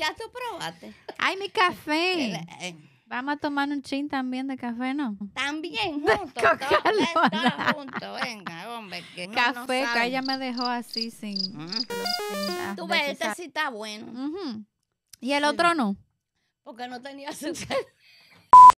Ya tú probaste. Ay, mi café. Eh, Vamos a tomar un chin también de café, ¿no? También juntos. Todo, juntos. venga, hombre. Que café, no que ella me dejó así sin. Mm. tú ves, este sí está bueno. Y el otro no. Porque no tenía su...